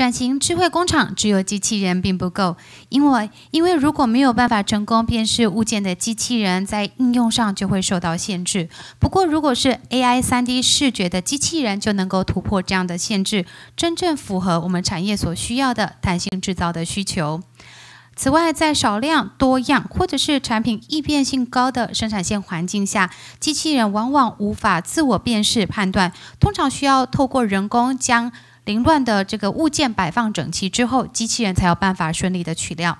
转型智慧工厂，只有机器人并不够，因为因为如果没有办法成功辨识物件的机器人，在应用上就会受到限制。不过，如果是 AI 三 D 视觉的机器人，就能够突破这样的限制，真正符合我们产业所需要的弹性制造的需求。此外，在少量多样或者是产品易变性高的生产线环境下，机器人往往无法自我辨识判断，通常需要透过人工将。凌乱的这个物件摆放整齐之后，机器人才有办法顺利的取料。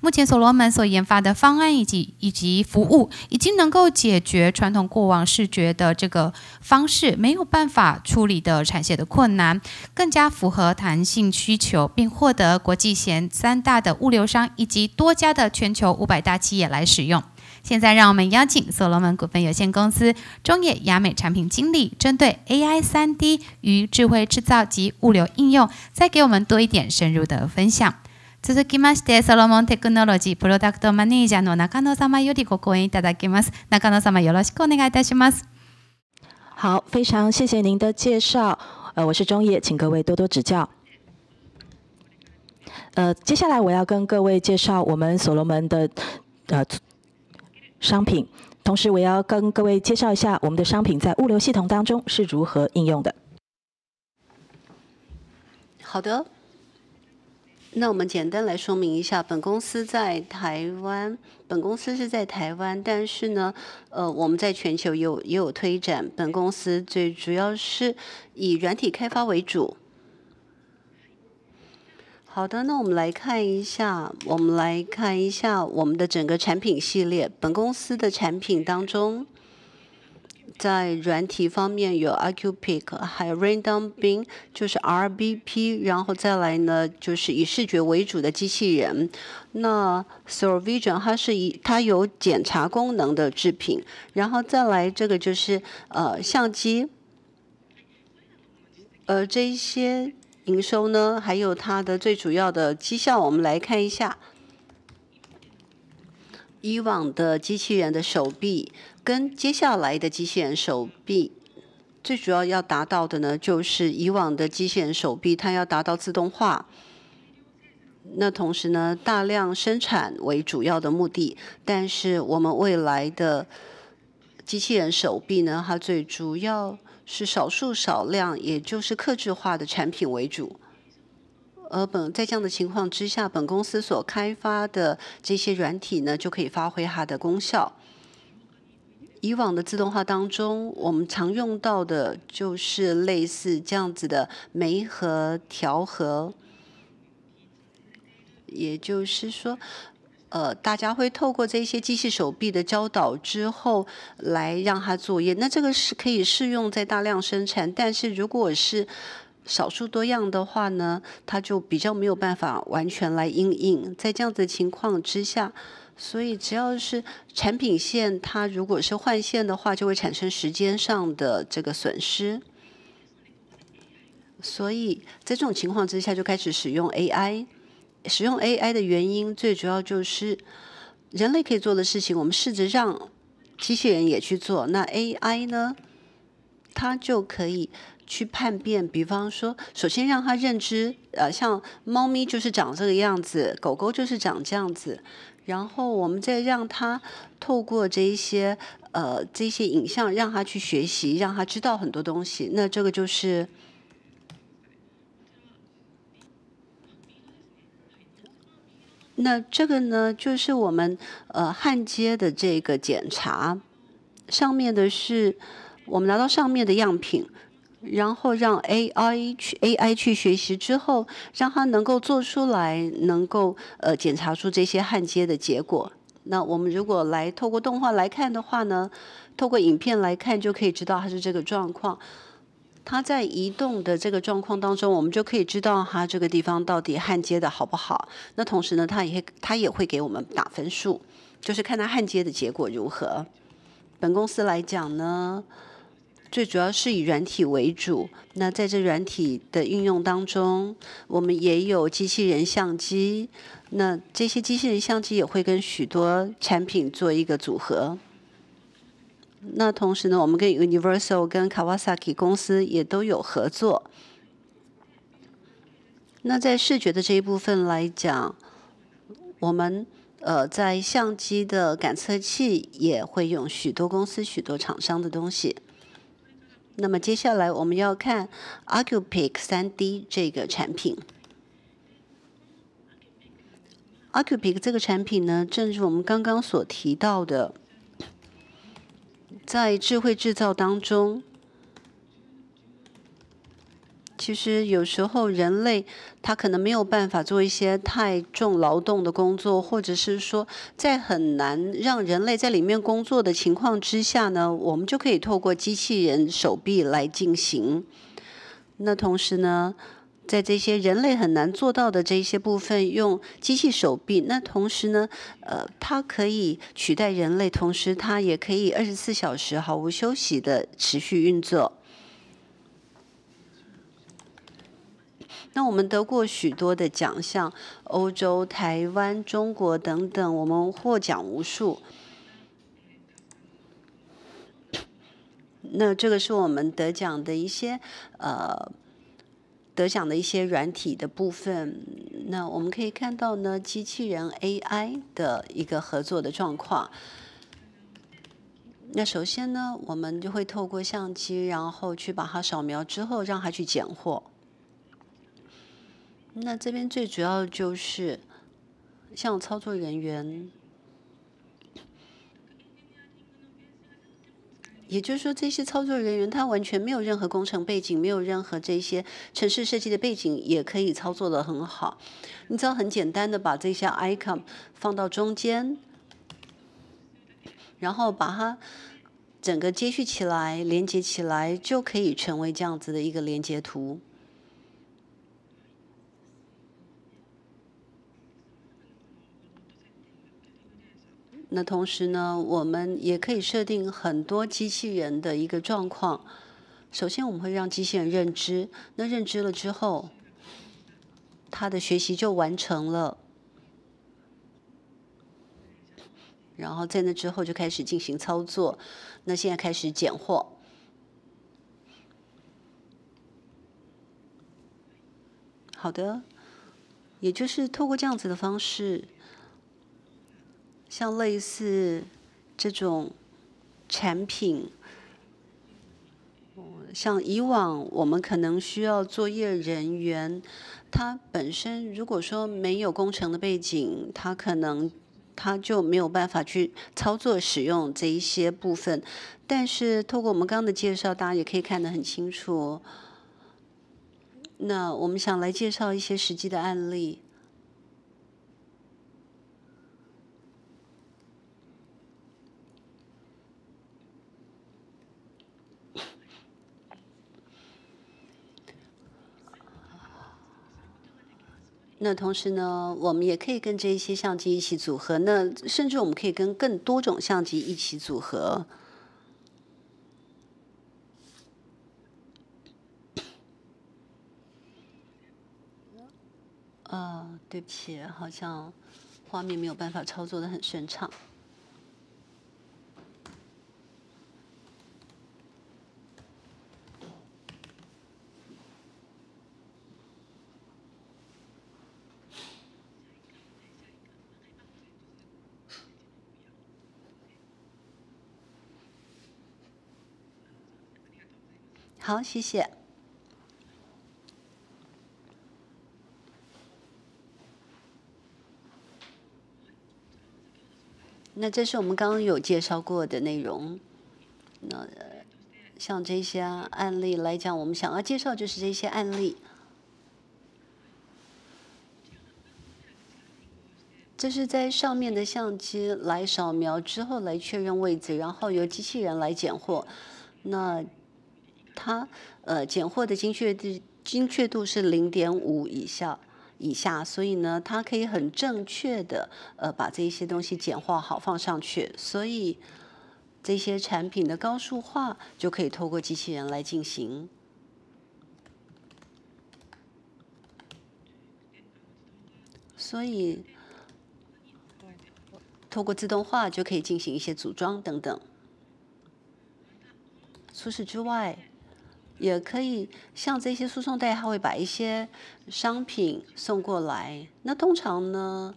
目前，所罗门所研发的方案以及以及服务，已经能够解决传统过往视觉的这个方式没有办法处理的产线的困难，更加符合弹性需求，并获得国际前三大的物流商以及多家的全球五百大企业来使用。现在让我们邀请所罗门股份有限公司中野亚美产品经理，针对 AI 三 D 与智慧制造及物流应用，再给我们多一点深入的分享。続きまして、ソロモンテクノロジープロダクトマネージャーの中野様よりご講演いただきます。中野様よろしくお願いいたします。好，非常谢谢您的介绍。呃，我是中野，请各位多多指教。呃，接下来我要跟各位介绍我们所罗门的呃。商品，同时我要跟各位介绍一下我们的商品在物流系统当中是如何应用的。好的，那我们简单来说明一下，本公司在台湾，本公司是在台湾，但是呢，呃，我们在全球有也有推展。本公司最主要是以软体开发为主。好的，那我们来看一下，我们来看一下我们的整个产品系列。本公司的产品当中，在软体方面有 IQ Pick，还有 Random Bin，就是 RBP。然后再来呢，就是以视觉为主的机器人。那 Sorvision 它是以它有检查功能的制品。然后再来这个就是呃相机，呃这一些。营收呢？还有它的最主要的绩效，我们来看一下。以往的机器人的手臂跟接下来的机器人手臂，最主要要达到的呢，就是以往的机器人手臂它要达到自动化，那同时呢，大量生产为主要的目的。但是我们未来的机器人手臂呢，它最主要。是少数少量，也就是克制化的产品为主。而本在这样的情况之下，本公司所开发的这些软体呢，就可以发挥它的功效。以往的自动化当中，我们常用到的就是类似这样子的酶和调和，也就是说。呃，大家会透过这些机器手臂的教导之后，来让它作业。那这个是可以适用在大量生产，但是如果是少数多样的话呢，它就比较没有办法完全来应应。在这样子的情况之下，所以只要是产品线，它如果是换线的话，就会产生时间上的这个损失。所以在这种情况之下，就开始使用 AI。使用 AI 的原因，最主要就是人类可以做的事情，我们试着让机器人也去做。那 AI 呢，它就可以去叛变。比方说，首先让它认知，呃，像猫咪就是长这个样子，狗狗就是长这样子。然后我们再让它透过这一些呃这些影像，让它去学习，让它知道很多东西。那这个就是。那这个呢，就是我们呃焊接的这个检查，上面的是我们拿到上面的样品，然后让 AI 去 AI 去学习之后，让它能够做出来，能够呃检查出这些焊接的结果。那我们如果来透过动画来看的话呢，透过影片来看就可以知道它是这个状况。它在移动的这个状况当中，我们就可以知道它这个地方到底焊接的好不好。那同时呢，它也会它也会给我们打分数，就是看它焊接的结果如何。本公司来讲呢，最主要是以软体为主。那在这软体的运用当中，我们也有机器人相机。那这些机器人相机也会跟许多产品做一个组合。那同时呢，我们跟 Universal、跟 Kawasaki 公司也都有合作。那在视觉的这一部分来讲，我们呃在相机的感测器也会用许多公司、许多厂商的东西。那么接下来我们要看 a c c u p c 3D 这个产品。a c c u p c 这个产品呢，正如我们刚刚所提到的。在智慧制造当中，其实有时候人类他可能没有办法做一些太重劳动的工作，或者是说在很难让人类在里面工作的情况之下呢，我们就可以透过机器人手臂来进行。那同时呢。在这些人类很难做到的这些部分，用机器手臂。那同时呢，呃，它可以取代人类，同时它也可以二十四小时毫无休息的持续运作。那我们得过许多的奖项，欧洲、台湾、中国等等，我们获奖无数。那这个是我们得奖的一些呃。得奖的一些软体的部分，那我们可以看到呢，机器人 AI 的一个合作的状况。那首先呢，我们就会透过相机，然后去把它扫描之后，让它去拣货。那这边最主要就是像操作人员。也就是说，这些操作人员他完全没有任何工程背景，没有任何这些城市设计的背景，也可以操作的很好。你只要很简单的把这些 icon 放到中间，然后把它整个接续起来、连接起来，就可以成为这样子的一个连接图。那同时呢，我们也可以设定很多机器人的一个状况。首先，我们会让机器人认知，那认知了之后，它的学习就完成了。然后在那之后就开始进行操作。那现在开始拣货。好的，也就是透过这样子的方式。像类似这种产品，像以往我们可能需要作业人员，他本身如果说没有工程的背景，他可能他就没有办法去操作使用这一些部分。但是透过我们刚刚的介绍，大家也可以看得很清楚。那我们想来介绍一些实际的案例。那同时呢，我们也可以跟这一些相机一起组合。那甚至我们可以跟更多种相机一起组合。啊，对不起，好像画面没有办法操作的很顺畅。好，谢谢。那这是我们刚刚有介绍过的内容。那像这些案例来讲，我们想要介绍就是这些案例。这是在上面的相机来扫描之后，来确认位置，然后由机器人来拣货。那。它呃拣货的精确度精确度是零点五以下以下，所以呢，它可以很正确的呃把这些东西简化好放上去，所以这些产品的高数化就可以透过机器人来进行，所以透过自动化就可以进行一些组装等等。除此之外。也可以像这些输送带，他会把一些商品送过来。那通常呢，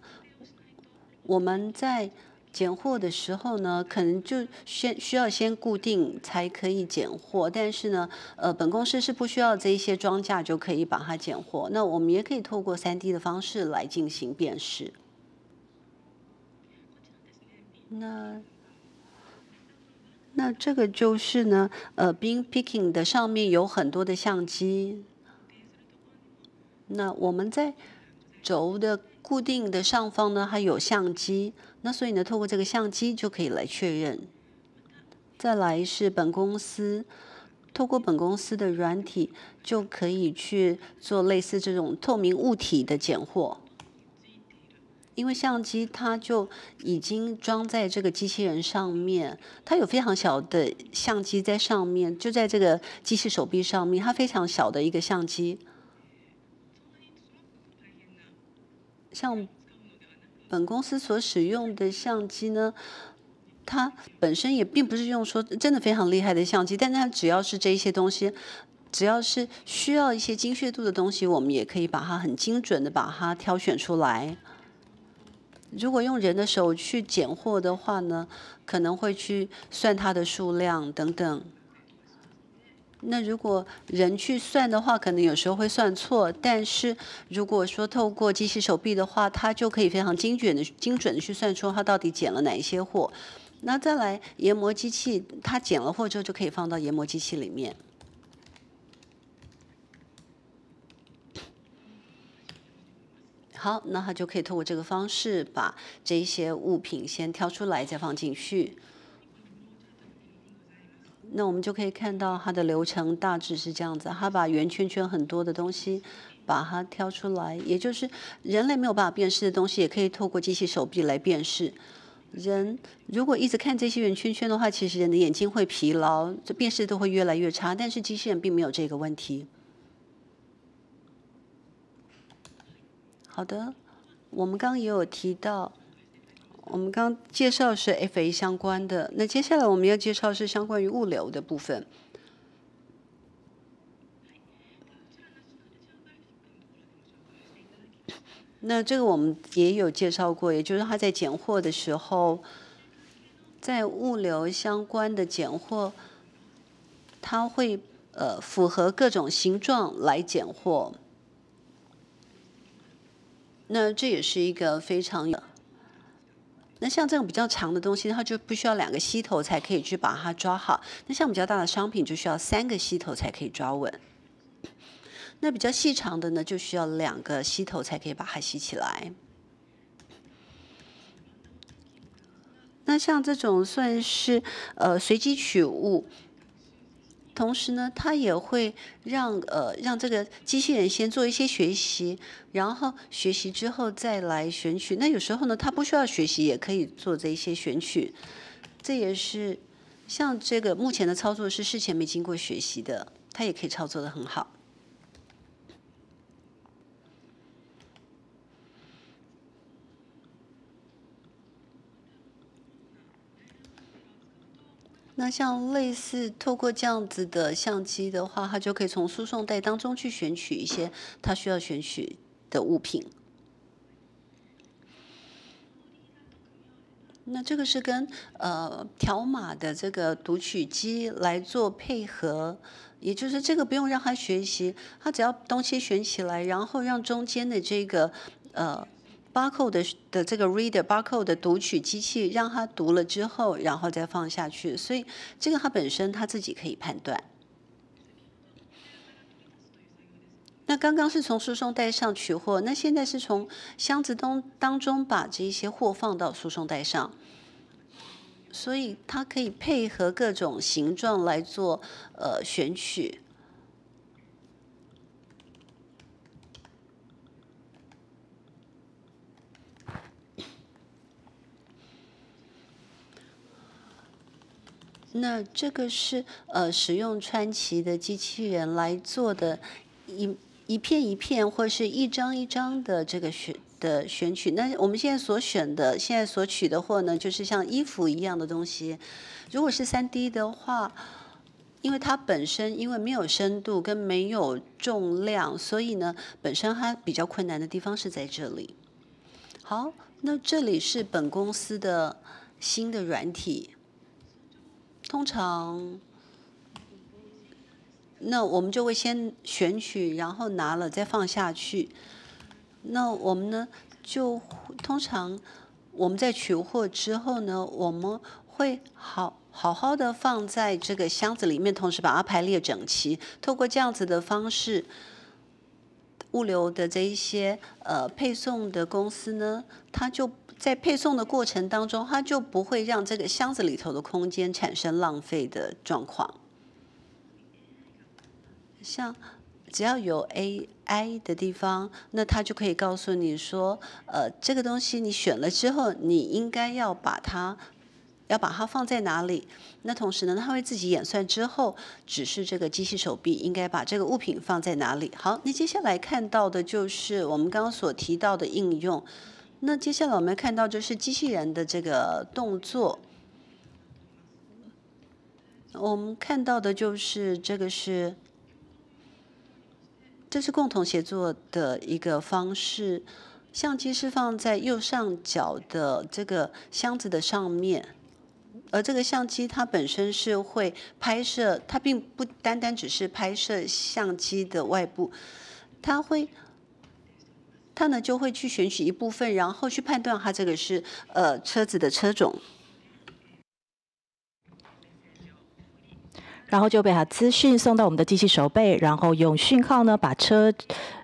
我们在拣货的时候呢，可能就先需要先固定才可以拣货。但是呢，呃，本公司是不需要这些装架就可以把它拣货。那我们也可以透过 3D 的方式来进行辨识。那。那这个就是呢，呃，bin e picking 的上面有很多的相机。那我们在轴的固定的上方呢，还有相机。那所以呢，透过这个相机就可以来确认。再来是本公司，透过本公司的软体就可以去做类似这种透明物体的拣货。因为相机它就已经装在这个机器人上面，它有非常小的相机在上面，就在这个机器手臂上面，它非常小的一个相机。像本公司所使用的相机呢，它本身也并不是用说真的非常厉害的相机，但它只要是这些东西，只要是需要一些精确度的东西，我们也可以把它很精准的把它挑选出来。如果用人的手去拣货的话呢，可能会去算它的数量等等。那如果人去算的话，可能有时候会算错。但是如果说透过机器手臂的话，它就可以非常精准的、精准的去算出它到底捡了哪一些货。那再来研磨机器，它捡了货之后就可以放到研磨机器里面。好，那他就可以通过这个方式把这些物品先挑出来，再放进去。那我们就可以看到它的流程大致是这样子：它把圆圈圈很多的东西把它挑出来，也就是人类没有办法辨识的东西，也可以透过机器手臂来辨识。人如果一直看这些圆圈圈的话，其实人的眼睛会疲劳，这辨识都会越来越差。但是机器人并没有这个问题。好的，我们刚刚也有提到，我们刚介绍是 FA 相关的，那接下来我们要介绍是相关于物流的部分。那这个我们也有介绍过，也就是他在拣货的时候，在物流相关的拣货，他会呃符合各种形状来拣货。那这也是一个非常有。那像这种比较长的东西，它就不需要两个吸头才可以去把它抓好。那像比较大的商品，就需要三个吸头才可以抓稳。那比较细长的呢，就需要两个吸头才可以把它吸起来。那像这种算是呃随机取物。同时呢，它也会让呃让这个机器人先做一些学习，然后学习之后再来选取。那有时候呢，它不需要学习也可以做这一些选取，这也是像这个目前的操作是事前没经过学习的，它也可以操作的很好。那像类似透过这样子的相机的话，它就可以从输送带当中去选取一些它需要选取的物品。那这个是跟呃条码的这个读取机来做配合，也就是这个不用让它学习，它只要东西选起来，然后让中间的这个呃。barcode 的的这个 reader，barcode 的读取机器让它读了之后，然后再放下去。所以这个它本身它自己可以判断。那刚刚是从输送带上取货，那现在是从箱子当当中把这些货放到输送带上，所以它可以配合各种形状来做呃选取。那这个是呃，使用川崎的机器人来做的，一一片一片或是一张一张的这个选的选取。那我们现在所选的、现在所取的货呢，就是像衣服一样的东西。如果是三 D 的话，因为它本身因为没有深度跟没有重量，所以呢，本身它比较困难的地方是在这里。好，那这里是本公司的新的软体。通常，那我们就会先选取，然后拿了再放下去。那我们呢，就通常我们在取货之后呢，我们会好好好的放在这个箱子里面，同时把它排列整齐。透过这样子的方式，物流的这一些呃配送的公司呢，它就。在配送的过程当中，它就不会让这个箱子里头的空间产生浪费的状况。像只要有 AI 的地方，那它就可以告诉你说，呃，这个东西你选了之后，你应该要把它要把它放在哪里。那同时呢，它会自己演算之后，指示这个机器手臂应该把这个物品放在哪里。好，那接下来看到的就是我们刚刚所提到的应用。那接下来我们看到就是机器人的这个动作，我们看到的就是这个是，这是共同协作的一个方式。相机是放在右上角的这个箱子的上面，而这个相机它本身是会拍摄，它并不单单只是拍摄相机的外部，它会。他呢就会去选取一部分，然后去判断它这个是呃车子的车种，然后就被它资讯送到我们的机器手背，然后用讯号呢把车，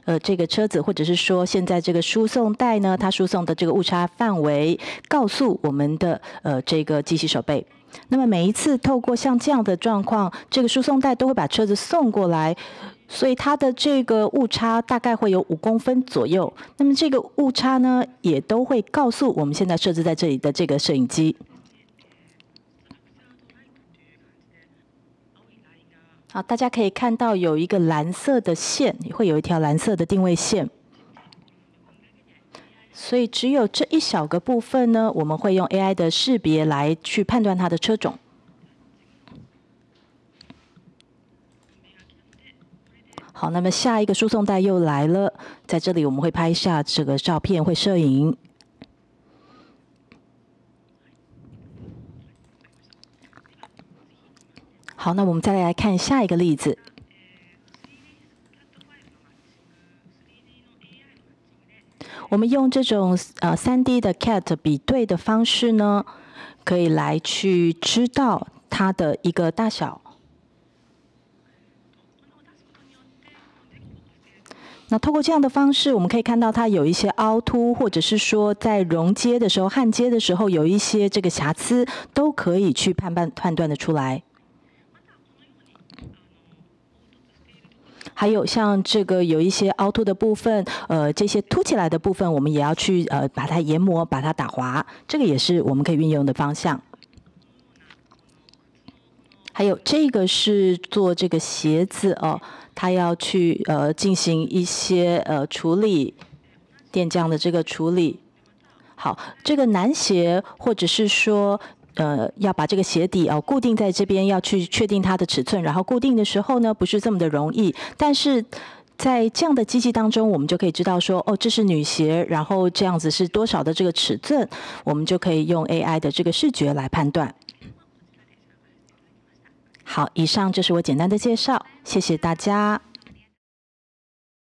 呃这个车子或者是说现在这个输送带呢它输送的这个误差范围，告诉我们的呃这个机器手背。那么每一次透过像这样的状况，这个输送带都会把车子送过来，所以它的这个误差大概会有五公分左右。那么这个误差呢，也都会告诉我们现在设置在这里的这个摄影机。好，大家可以看到有一个蓝色的线，会有一条蓝色的定位线。所以只有这一小个部分呢，我们会用 AI 的识别来去判断它的车种。好，那么下一个输送带又来了，在这里我们会拍下这个照片，会摄影。好，那我们再来看下一个例子。我们用这种呃三 D 的 cat 比对的方式呢，可以来去知道它的一个大小。那通过这样的方式，我们可以看到它有一些凹凸，或者是说在熔接的时候、焊接的时候有一些这个瑕疵，都可以去判判判断的出来。还有像这个有一些凹凸的部分，呃，这些凸起来的部分，我们也要去呃把它研磨，把它打滑，这个也是我们可以运用的方向。还有这个是做这个鞋子哦，它要去呃进行一些呃处理，垫浆的这个处理。好，这个男鞋或者是说。呃，要把这个鞋底哦固定在这边，要去确定它的尺寸，然后固定的时候呢，不是这么的容易。但是在这样的机器当中，我们就可以知道说，哦，这是女鞋，然后这样子是多少的这个尺寸，我们就可以用 AI 的这个视觉来判断。好，以上就是我简单的介绍，谢谢大家。